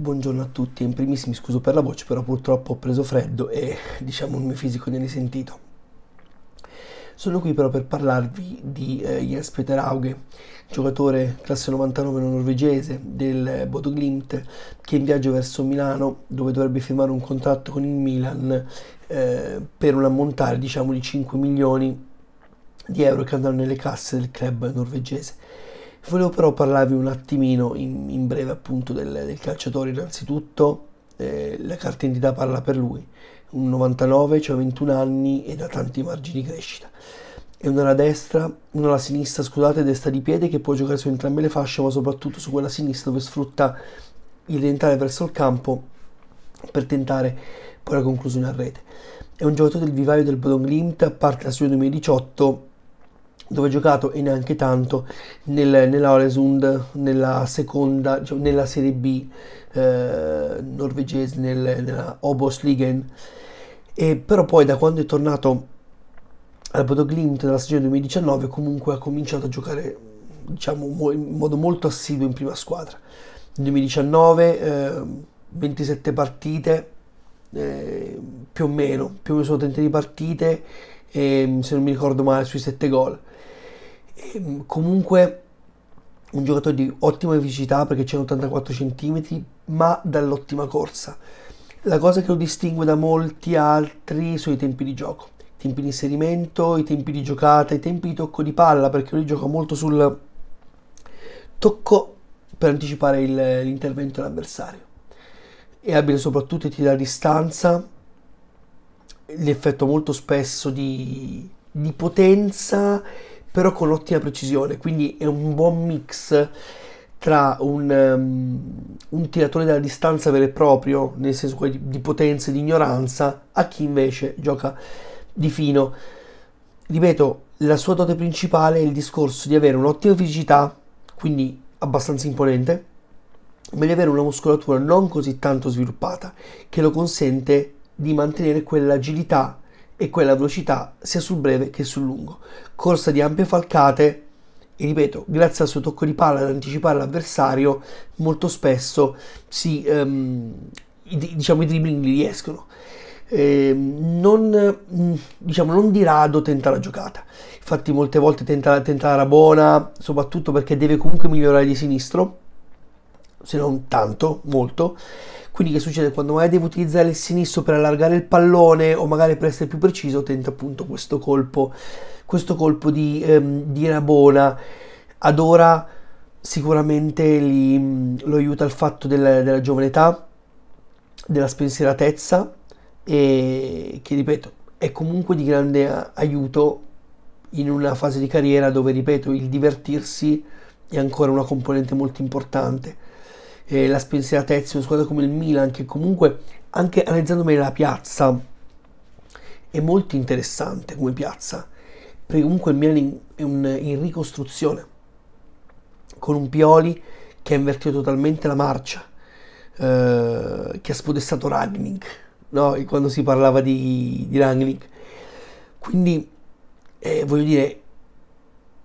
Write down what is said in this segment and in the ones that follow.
Buongiorno a tutti, in primis mi scuso per la voce, però purtroppo ho preso freddo e diciamo il mio fisico ne è risentito. Sono qui però per parlarvi di eh, Jens Peter Auge, giocatore classe 99 norvegese del Bodo Glimt, che è in viaggio verso Milano, dove dovrebbe firmare un contratto con il Milan eh, per un ammontare diciamo di 5 milioni di euro che andranno nelle casse del club norvegese. Volevo però parlarvi un attimino in, in breve appunto del, del calciatore innanzitutto, eh, la carta entità parla per lui, un 99, cioè 21 anni e da tanti margini di crescita. È una alla destra, una alla sinistra, scusate, destra di piede che può giocare su entrambe le fasce, ma soprattutto su quella sinistra dove sfrutta il rientrare verso il campo per tentare poi la conclusione a rete. È un giocatore del vivaio del Bodong Limit, a parte la sua 2018 dove ha giocato e neanche tanto nel, nella Olesund, nella seconda, cioè nella Serie B eh, norvegese, nel, nella Obosligen. E però poi da quando è tornato al Bodoglimt della stagione 2019 comunque ha cominciato a giocare diciamo, in modo molto assiduo in prima squadra. Nel 2019 eh, 27 partite, eh, più o meno, più o meno sono 30 partite, e, se non mi ricordo male sui 7 gol Ehm, comunque un giocatore di ottima fisicità perché c'è 84 cm, ma dall'ottima corsa. La cosa che lo distingue da molti altri sono i tempi di gioco, i tempi di inserimento, i tempi di giocata, i tempi di tocco di palla, perché lui gioca molto sul tocco per anticipare il, l'intervento dell'avversario. È abile soprattutto e tira a distanza, l'effetto molto spesso di, di potenza però con ottima precisione, quindi è un buon mix tra un, um, un tiratore della distanza vero e proprio, nel senso di, di potenza e di ignoranza, a chi invece gioca di fino. Ripeto, la sua dote principale è il discorso di avere un'ottima fisicità, quindi abbastanza imponente, ma di avere una muscolatura non così tanto sviluppata, che lo consente di mantenere quell'agilità e quella velocità sia sul breve che sul lungo. Corsa di ampie falcate e ripeto, grazie al suo tocco di palla ad anticipare l'avversario, molto spesso si, ehm, diciamo, i dribbling li riescono. Eh, non, mm, diciamo, non di rado tenta la giocata. Infatti, molte volte tenta, tenta la rabona, soprattutto perché deve comunque migliorare di sinistro, se non tanto, molto. Quindi che succede quando magari devi utilizzare il sinistro per allargare il pallone o magari per essere più preciso tenta appunto questo colpo, questo colpo di, ehm, di Rabona. Ad ora sicuramente li, lo aiuta il fatto del, della giovane età, della spensieratezza e che ripeto è comunque di grande aiuto in una fase di carriera dove ripeto il divertirsi è ancora una componente molto importante eh, la spensieratezza, una squadra come il Milan che comunque anche analizzando bene la piazza è molto interessante come piazza perché comunque il Milan è un, in ricostruzione con un Pioli che ha invertito totalmente la marcia eh, che ha spodestato Ragnick no? quando si parlava di, di Ragnick quindi eh, voglio dire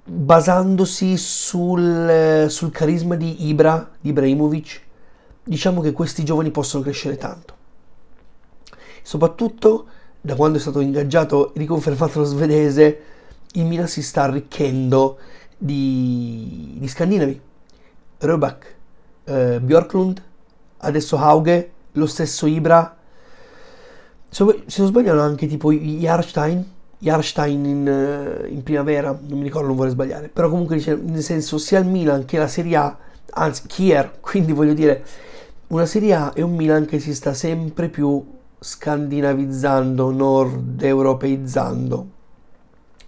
basandosi sul, eh, sul carisma di Ibra, di Ibrahimovic, diciamo che questi giovani possono crescere tanto. Soprattutto da quando è stato ingaggiato e riconfermato lo svedese, il Milan si sta arricchendo di, di scandinavi. Röback, eh, Björklund, adesso Hauge, lo stesso Ibra. Se non sbaglio anche tipo Arstein, Jarstein in, eh, in, primavera, non mi ricordo, non vorrei sbagliare, però comunque dice, nel senso sia il Milan che la Serie A, anzi Kier, quindi voglio dire, una Serie A e un Milan che si sta sempre più scandinavizzando, nord europeizzando.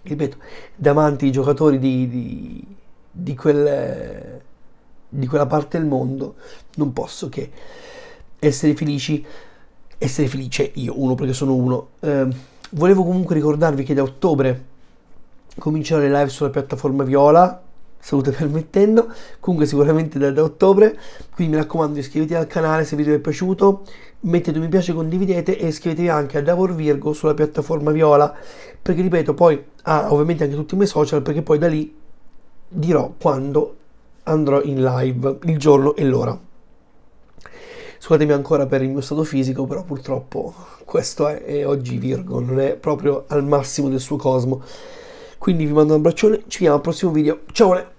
Ripeto, davanti ai giocatori di, di, di, quel, di quella parte del mondo non posso che essere felici, essere felice io, uno perché sono uno. Eh, Volevo comunque ricordarvi che da ottobre comincerò le live sulla piattaforma Viola, salute permettendo, comunque sicuramente da, da, ottobre, quindi mi raccomando iscrivetevi al canale se il video vi è piaciuto, mettete un mi piace, condividete e iscrivetevi anche a Davor Virgo sulla piattaforma Viola, perché ripeto poi ah, ovviamente anche tutti i miei social, perché poi da lì dirò quando andrò in live, il giorno e l'ora. Scusatemi ancora per il mio stato fisico, però purtroppo questo è, è oggi Virgo, non è proprio al massimo del suo cosmo. Quindi vi mando un abbraccione, ci vediamo al prossimo video. Ciao!